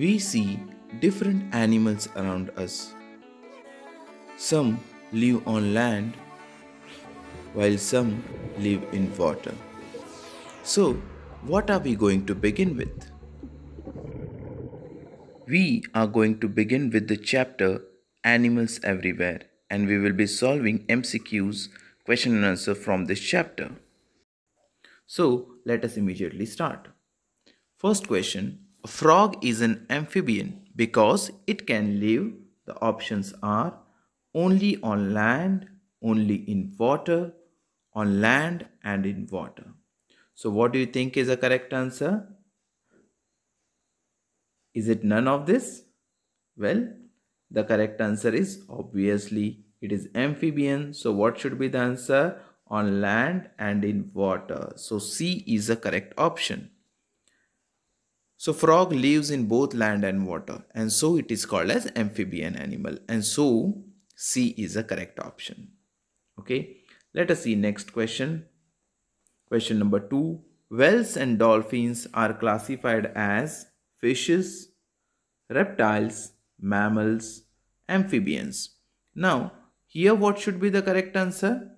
we see different animals around us. Some live on land while some live in water. So, what are we going to begin with? We are going to begin with the chapter Animals Everywhere and we will be solving MCQs question and answer from this chapter. So, let us immediately start. First question a frog is an amphibian because it can live, the options are only on land, only in water, on land and in water. So what do you think is the correct answer? Is it none of this? Well, the correct answer is obviously it is amphibian. So what should be the answer? On land and in water. So C is the correct option. So frog lives in both land and water and so it is called as amphibian animal and so C is a correct option. Okay, let us see next question. Question number two. Whales and dolphins are classified as fishes, reptiles, mammals, amphibians. Now, here what should be the correct answer?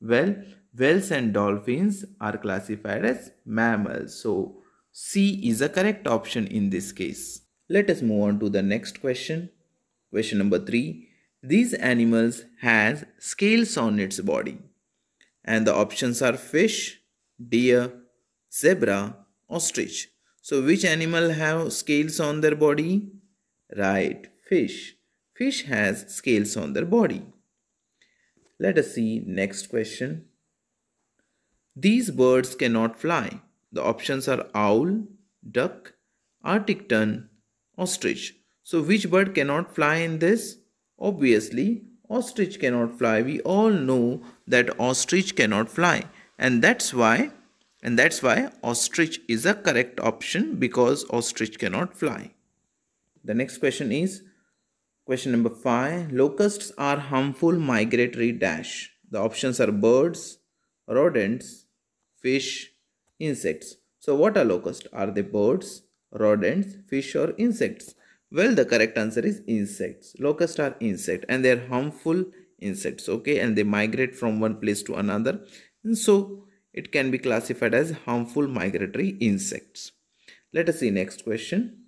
Well, whales and dolphins are classified as mammals. So, C is a correct option in this case. Let us move on to the next question. Question number 3. These animals has scales on its body. And the options are fish, deer, zebra, ostrich. So which animal have scales on their body? Right, fish. Fish has scales on their body. Let us see next question. These birds cannot fly the options are owl, duck, arctic tern, ostrich. So which bird cannot fly in this? Obviously, ostrich cannot fly. We all know that ostrich cannot fly. And that's why and that's why ostrich is a correct option because ostrich cannot fly. The next question is question number 5 locusts are harmful migratory dash. The options are birds, rodents, fish, insects. So what are locusts? Are they birds, rodents, fish or insects? Well, the correct answer is insects. Locusts are insect and they are harmful insects. Okay, and they migrate from one place to another. And so it can be classified as harmful migratory insects. Let us see next question.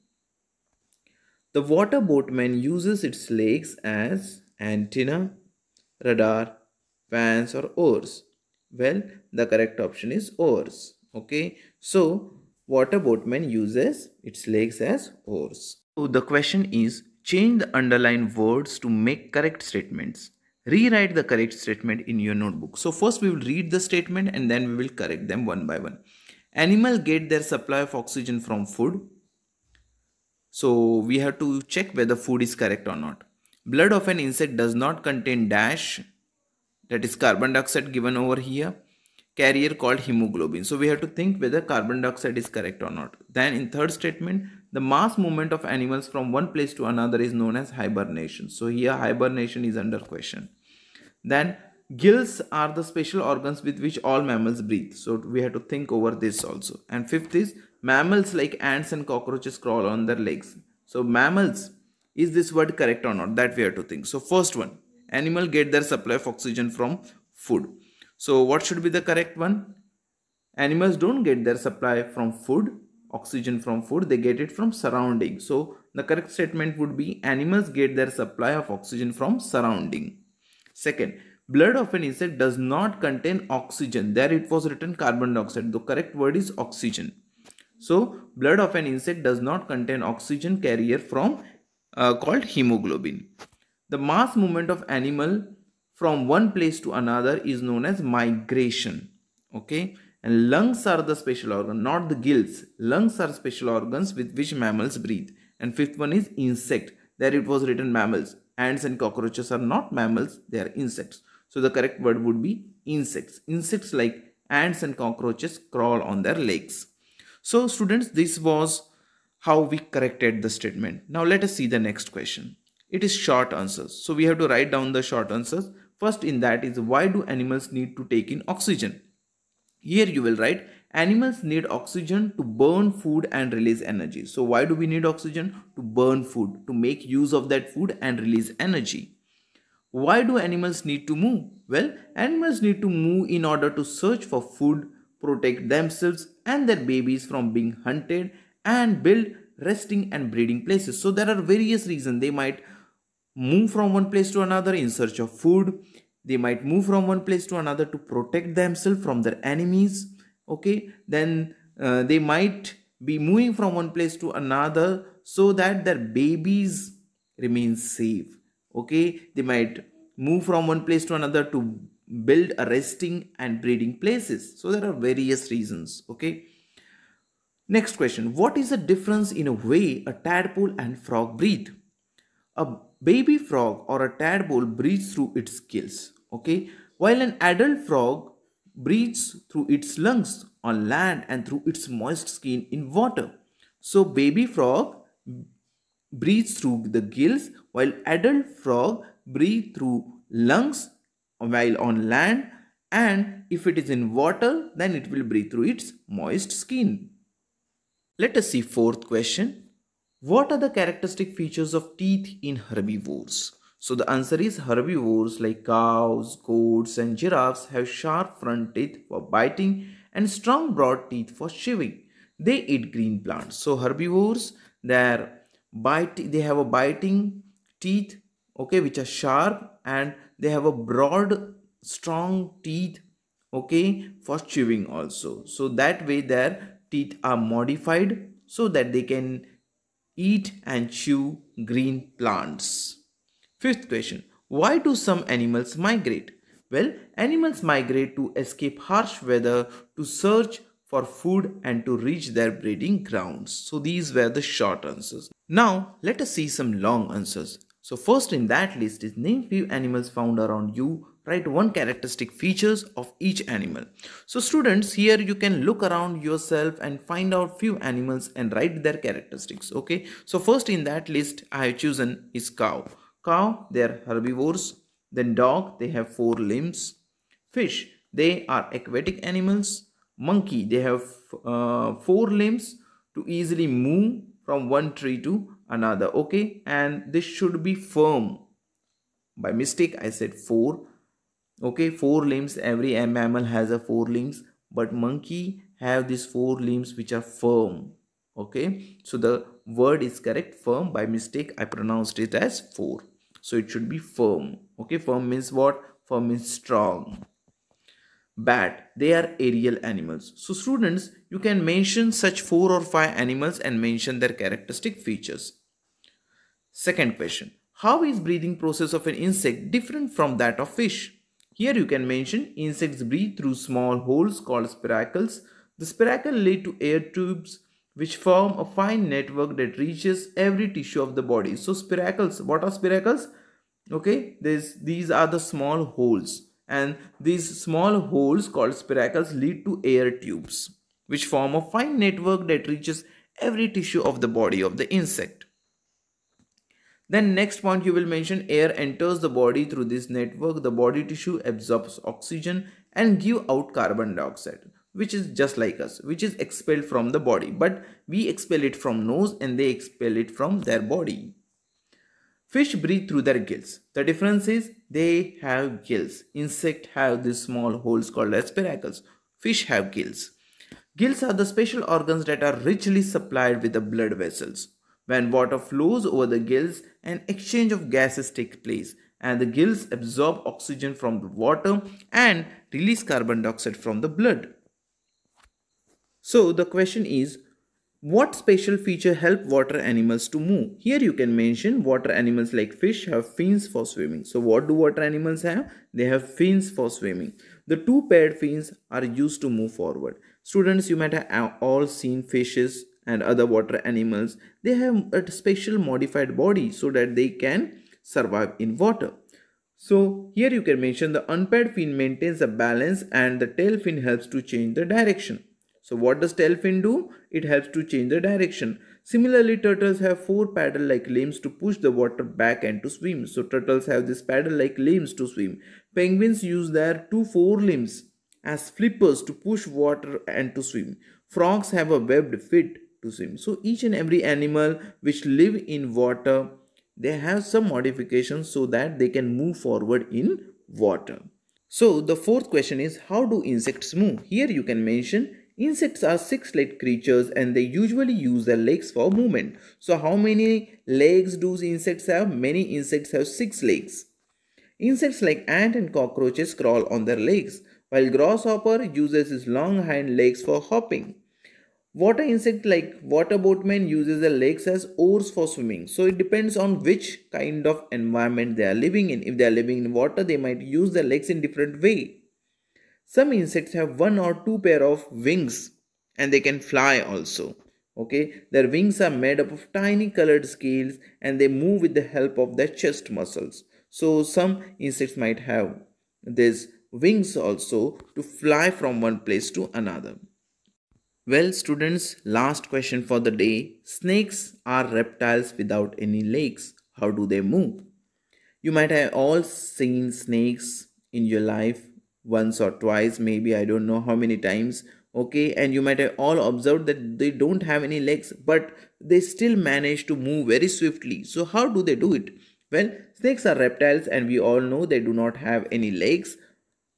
The water boatman uses its legs as antenna, radar, fans or oars. Well, the correct option is oars okay so water boatman uses its legs as oars so the question is change the underlined words to make correct statements rewrite the correct statement in your notebook so first we will read the statement and then we will correct them one by one animal get their supply of oxygen from food so we have to check whether food is correct or not blood of an insect does not contain dash that is carbon dioxide given over here carrier called hemoglobin. So we have to think whether carbon dioxide is correct or not. Then in third statement, the mass movement of animals from one place to another is known as hibernation. So here hibernation is under question. Then gills are the special organs with which all mammals breathe. So we have to think over this also. And fifth is mammals like ants and cockroaches crawl on their legs. So mammals, is this word correct or not? That we have to think. So first one, animal get their supply of oxygen from food so what should be the correct one? Animals don't get their supply from food, oxygen from food, they get it from surrounding. So the correct statement would be animals get their supply of oxygen from surrounding. Second, blood of an insect does not contain oxygen. There it was written carbon dioxide. The correct word is oxygen. So blood of an insect does not contain oxygen carrier from uh, called hemoglobin. The mass movement of animal from one place to another is known as migration. Okay, and lungs are the special organ, not the gills. Lungs are special organs with which mammals breathe. And fifth one is insect. There it was written mammals. Ants and cockroaches are not mammals, they are insects. So the correct word would be insects. Insects like ants and cockroaches crawl on their legs. So students, this was how we corrected the statement. Now let us see the next question. It is short answers. So we have to write down the short answers First in that is why do animals need to take in oxygen? Here you will write animals need oxygen to burn food and release energy. So why do we need oxygen? To burn food, to make use of that food and release energy. Why do animals need to move? Well, animals need to move in order to search for food, protect themselves and their babies from being hunted and build resting and breeding places. So there are various reasons they might move from one place to another in search of food they might move from one place to another to protect themselves from their enemies okay then uh, they might be moving from one place to another so that their babies remain safe okay they might move from one place to another to build a resting and breeding places so there are various reasons okay next question what is the difference in a way a tadpole and frog breed a baby frog or a tadpole breathes through its gills, okay, while an adult frog breathes through its lungs on land and through its moist skin in water. So, baby frog breathes through the gills while adult frog breathes through lungs while on land and if it is in water then it will breathe through its moist skin. Let us see fourth question. What are the characteristic features of teeth in herbivores? So the answer is herbivores like cows, goats and giraffes have sharp front teeth for biting and strong broad teeth for chewing. They eat green plants. So herbivores, bite, they have a biting teeth, okay, which are sharp and they have a broad, strong teeth, okay, for chewing also. So that way their teeth are modified so that they can eat and chew green plants. Fifth question Why do some animals migrate? Well, animals migrate to escape harsh weather, to search for food, and to reach their breeding grounds. So, these were the short answers. Now, let us see some long answers. So, first in that list is name few animals found around you write one characteristic features of each animal so students here you can look around yourself and find out few animals and write their characteristics okay so first in that list i have chosen is cow cow they are herbivores then dog they have four limbs fish they are aquatic animals monkey they have uh, four limbs to easily move from one tree to another okay and this should be firm by mistake i said four okay four limbs every mammal has a four limbs but monkey have these four limbs which are firm okay so the word is correct firm by mistake i pronounced it as four so it should be firm okay firm means what firm means strong bat they are aerial animals so students you can mention such four or five animals and mention their characteristic features second question how is breathing process of an insect different from that of fish here you can mention insects breathe through small holes called spiracles. The spiracle lead to air tubes which form a fine network that reaches every tissue of the body. So spiracles, what are spiracles? Okay, this, these are the small holes and these small holes called spiracles lead to air tubes which form a fine network that reaches every tissue of the body of the insect. Then next point you will mention air enters the body through this network. The body tissue absorbs oxygen and give out carbon dioxide which is just like us which is expelled from the body but we expel it from nose and they expel it from their body. Fish breathe through their gills. The difference is they have gills. Insect have these small holes called spiracles. Fish have gills. Gills are the special organs that are richly supplied with the blood vessels when water flows over the gills an exchange of gases takes place and the gills absorb oxygen from the water and release carbon dioxide from the blood. So the question is, what special feature help water animals to move? Here you can mention water animals like fish have fins for swimming. So what do water animals have? They have fins for swimming. The two paired fins are used to move forward. Students, you might have all seen fishes and other water animals they have a special modified body so that they can survive in water. So here you can mention the unpaired fin maintains a balance and the tail fin helps to change the direction. So what does tail fin do? It helps to change the direction. Similarly, turtles have four paddle-like limbs to push the water back and to swim. So turtles have these paddle-like limbs to swim. Penguins use their two forelimbs as flippers to push water and to swim. Frogs have a webbed feet to swim so each and every animal which live in water they have some modifications so that they can move forward in water so the fourth question is how do insects move here you can mention Insects are six-legged creatures and they usually use their legs for movement. So how many legs do insects have? Many insects have six legs. Insects like ant and cockroaches crawl on their legs, while grasshopper uses his long hind legs for hopping. Water insect like water boatman uses their legs as oars for swimming. So it depends on which kind of environment they are living in. If they are living in water, they might use their legs in different way. Some insects have one or two pair of wings and they can fly also. Okay, their wings are made up of tiny colored scales and they move with the help of their chest muscles. So some insects might have these wings also to fly from one place to another. Well students, last question for the day. Snakes are reptiles without any legs. How do they move? You might have all seen snakes in your life once or twice, maybe I don't know how many times. Okay, and you might have all observed that they don't have any legs, but they still manage to move very swiftly. So how do they do it? Well, snakes are reptiles and we all know they do not have any legs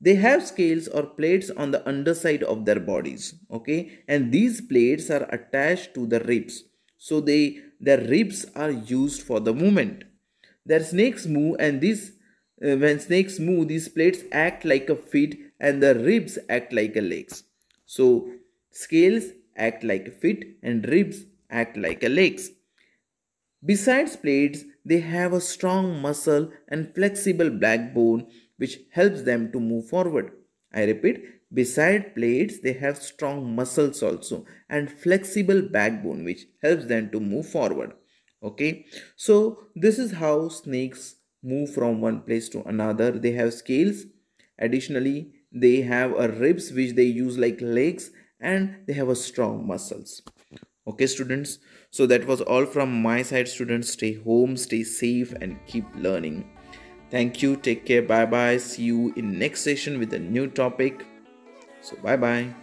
they have scales or plates on the underside of their bodies okay and these plates are attached to the ribs so they their ribs are used for the movement their snakes move and these uh, when snakes move these plates act like a feet and the ribs act like a legs so scales act like feet and ribs act like a legs besides plates they have a strong muscle and flexible backbone which helps them to move forward. I repeat, beside plates, they have strong muscles also and flexible backbone which helps them to move forward. Okay, so this is how snakes move from one place to another. They have scales. Additionally, they have a ribs which they use like legs and they have a strong muscles. Okay, students. So that was all from my side, students. Stay home, stay safe and keep learning. Thank you. Take care. Bye bye. See you in next session with a new topic. So bye bye.